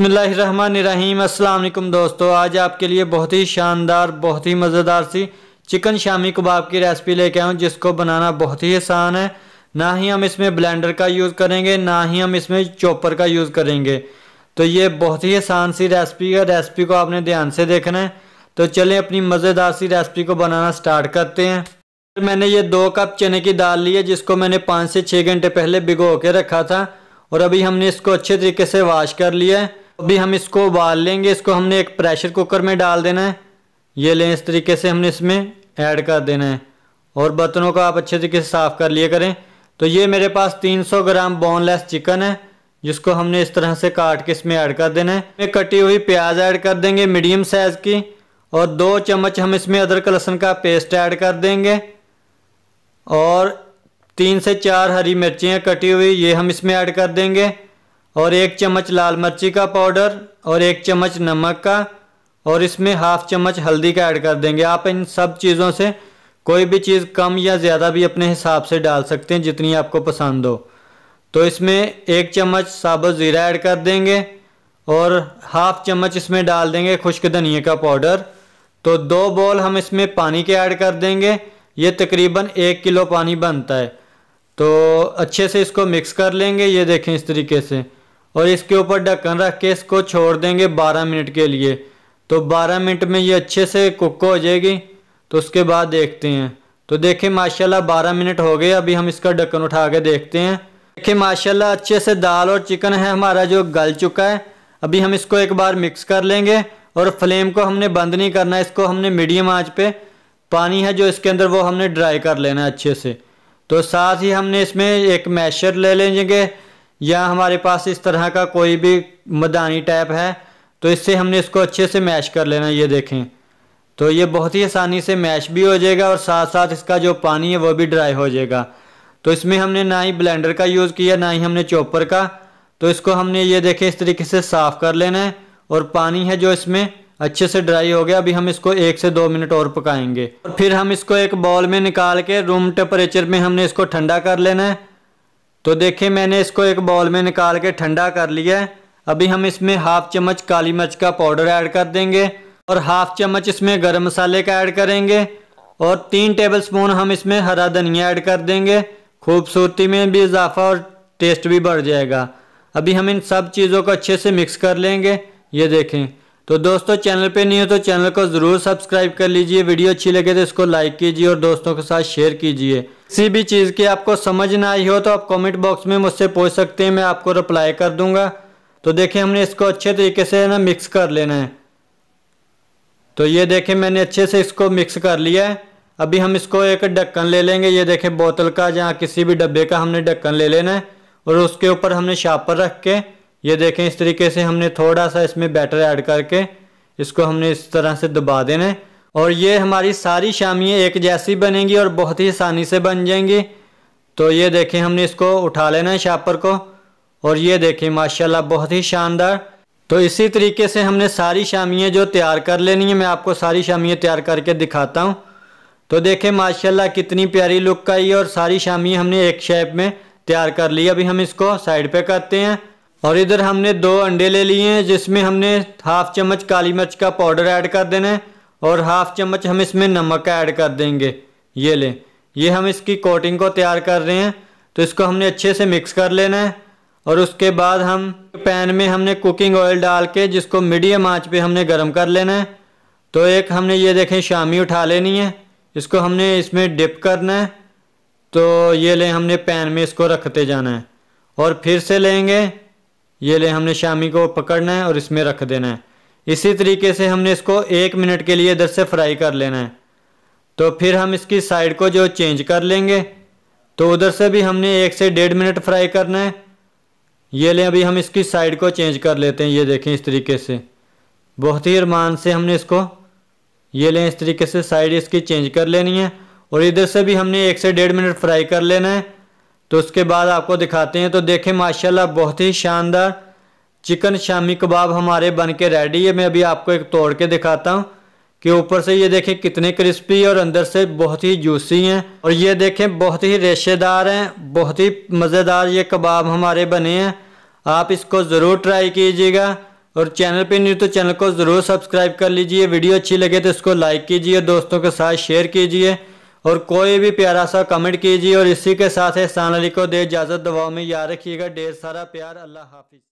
बसमीम् अल्लाम दोस्तों आज आपके लिए बहुत ही शानदार बहुत ही मज़ेदार सी चिकन शामी कबाब की रेसिपी लेके आऊँ जिसको बनाना बहुत ही आसान है ना ही हम इसमें ब्लेंडर का यूज़ करेंगे ना ही हम इसमें चॉपर का यूज़ करेंगे तो ये बहुत ही आसान सी रेसिपी है रेसिपी को आपने ध्यान से देखना है तो चलें अपनी मज़ेदार सी रेसिपी को बनाना स्टार्ट करते हैं मैंने ये दो कप चने की दाल ली है जिसको मैंने पाँच से छः घंटे पहले भिगो के रखा था और अभी हमने इसको अच्छे तरीके से वाश कर लिया है अभी हम इसको उबाल लेंगे इसको हमने एक प्रेशर कुकर में डाल देना है ये लें इस तरीके से हमने इसमें ऐड कर देना है और बर्तनों को आप अच्छे तरीके से साफ़ कर लिया करें तो ये मेरे पास 300 ग्राम बोनलेस चिकन है जिसको हमने इस तरह से काट के इसमें ऐड कर देना है इसमें कटी हुई प्याज ऐड कर देंगे मीडियम साइज़ की और दो चम्मच हम इसमें अदरक लहसुन का पेस्ट ऐड कर देंगे और तीन से चार हरी मिर्चियाँ कटी हुई ये हम इसमें ऐड कर देंगे और एक चम्मच लाल मिर्ची का पाउडर और एक चम्मच नमक का और इसमें हाफ चम्मच हल्दी का ऐड कर देंगे आप इन सब चीज़ों से कोई भी चीज़ कम या ज़्यादा भी अपने हिसाब से डाल सकते हैं जितनी आपको पसंद हो तो इसमें एक चम्मच साबुत ज़ीरा ऐड कर देंगे और हाफ चम्मच इसमें डाल देंगे खुश्क धनिए का पाउडर तो दो बॉल हम इसमें पानी के ऐड कर देंगे ये तकरीबन एक किलो पानी बनता है तो अच्छे से इसको मिक्स कर लेंगे ये देखें इस तरीके से और इसके ऊपर ढक्कन रख के इसको छोड़ देंगे 12 मिनट के लिए तो 12 मिनट में ये अच्छे से कुक हो जाएगी तो उसके बाद देखते हैं तो देखें माशाल्लाह 12 मिनट हो गए अभी हम इसका ढक्कन उठा के देखते हैं देखिए माशाल्लाह अच्छे से दाल और चिकन है हमारा जो गल चुका है अभी हम इसको एक बार मिक्स कर लेंगे और फ्लेम को हमने बंद नहीं करना इसको हमने मीडियम आँच पर पानी है जो इसके अंदर वो हमने ड्राई कर लेना है अच्छे से तो साथ ही हमने इसमें एक मैशर ले लेंगे या हमारे पास इस तरह का कोई भी मदानी टैप है तो इससे हमने इसको अच्छे से मैश कर लेना ये देखें तो ये बहुत ही आसानी से मैश भी हो जाएगा और साथ साथ इसका जो पानी है वो भी ड्राई हो जाएगा तो इसमें हमने ना ही ब्लेंडर का यूज़ किया ना ही हमने चॉपर का तो इसको हमने ये देखें इस तरीके से साफ़ कर लेना है और पानी है जो इसमें अच्छे से ड्राई हो गया अभी हम इसको एक से दो मिनट और पकाएंगे और फिर हम इसको एक बॉल में निकाल के रूम टेम्परेचर में हमने इसको ठंडा कर लेना है तो देखिए मैंने इसको एक बॉल में निकाल के ठंडा कर लिया है अभी हम इसमें हाफ चम्मच काली मिर्च का पाउडर ऐड कर देंगे और हाफ चम्मच इसमें गरम मसाले का ऐड करेंगे और तीन टेबल स्पून हम इसमें हरा धनिया ऐड कर देंगे खूबसूरती में भी इजाफा और टेस्ट भी बढ़ जाएगा अभी हम इन सब चीज़ों को अच्छे से मिक्स कर लेंगे ये देखें तो दोस्तों चैनल पे नहीं हो तो चैनल को ज़रूर सब्सक्राइब कर लीजिए वीडियो अच्छी लगे तो इसको लाइक कीजिए और दोस्तों के साथ शेयर कीजिए किसी भी चीज़ की आपको समझ ना आई हो तो आप कमेंट बॉक्स में मुझसे पूछ सकते हैं मैं आपको रिप्लाई कर दूंगा तो देखिए हमने इसको अच्छे तरीके से ना मिक्स कर लेना है तो ये देखें मैंने अच्छे से इसको मिक्स कर लिया है अभी हम इसको एक ढक्कन ले लेंगे ये देखें बोतल का जहाँ किसी भी डब्बे का हमने ढक्कन ले लेना है और उसके ऊपर हमने शापर रख के ये देखें इस तरीके से हमने थोड़ा सा इसमें बैटर ऐड करके इसको हमने इस तरह से दबा देना है और ये हमारी सारी शामियाँ एक जैसी बनेंगी और बहुत ही आसानी से बन जाएंगी तो ये देखें हमने इसको उठा लेना है शापर को और ये देखें माशाल्लाह बहुत ही शानदार तो इसी तरीके से हमने सारी शामियाँ जो तैयार कर लेनी है मैं आपको सारी शामियाँ तैयार करके दिखाता हूँ तो देखें माशाल्लाह कितनी प्यारी लुक का ये और सारी शामियाँ हमने एक शेप में तैयार कर ली अभी हम इसको साइड पर करते हैं और इधर हमने दो अंडे ले लिए हैं जिसमें हमने हाफ चम्मच काली मिर्च का पाउडर ऐड कर देना है और हाफ चम्मच हम इसमें नमक ऐड कर देंगे ये लें ये हम इसकी कोटिंग को तैयार कर रहे हैं तो इसको हमने अच्छे से मिक्स कर लेना है और उसके बाद हम पैन में हमने कुकिंग ऑयल डाल के जिसको मीडियम आँच पर हमने गर्म कर लेना है तो एक हमने ये देखें शामी उठा लेनी है इसको हमने इसमें डिप करना है तो ये लें हमने पैन में इसको रखते जाना है और फिर से लेंगे ये ले हमने शामी को पकड़ना है और इसमें रख देना है इसी तरीके से हमने इसको एक मिनट के लिए इधर से फ्राई कर लेना है तो फिर हम इसकी साइड को जो चेंज कर लेंगे तो उधर से भी हमने एक से डेढ़ मिनट फ्राई करना है ये लें अभी हम इसकी साइड को चेंज कर लेते हैं ये देखें इस तरीके से बहुत ही अरमान से हमने इसको ये लें इस तरीके से साइड इसकी चेंज कर लेनी है और इधर से भी हमने एक से डेढ़ मिनट फ्राई कर लेना है तो उसके बाद आपको दिखाते हैं तो देखें माशाल्लाह बहुत ही शानदार चिकन शामी कबाब हमारे बन के रेडी है मैं अभी आपको एक तोड़ के दिखाता हूँ कि ऊपर से ये देखें कितने क्रिस्पी और अंदर से बहुत ही जूसी हैं और ये देखें बहुत ही रेशेदार हैं बहुत ही मज़ेदार ये कबाब हमारे बने हैं आप इसको ज़रूर ट्राई कीजिएगा और चैनल पे नहीं तो चैनल को ज़रूर सब्सक्राइब कर लीजिए वीडियो अच्छी लगे तो इसको लाइक कीजिए दोस्तों के साथ शेयर कीजिए और कोई भी प्यारा सा कमेंट कीजिए और इसी के साथ इस चैनल को दे इजाज़त दबाव में याद रखिएगा ढेर सारा प्यार अल्लाह हाफिज़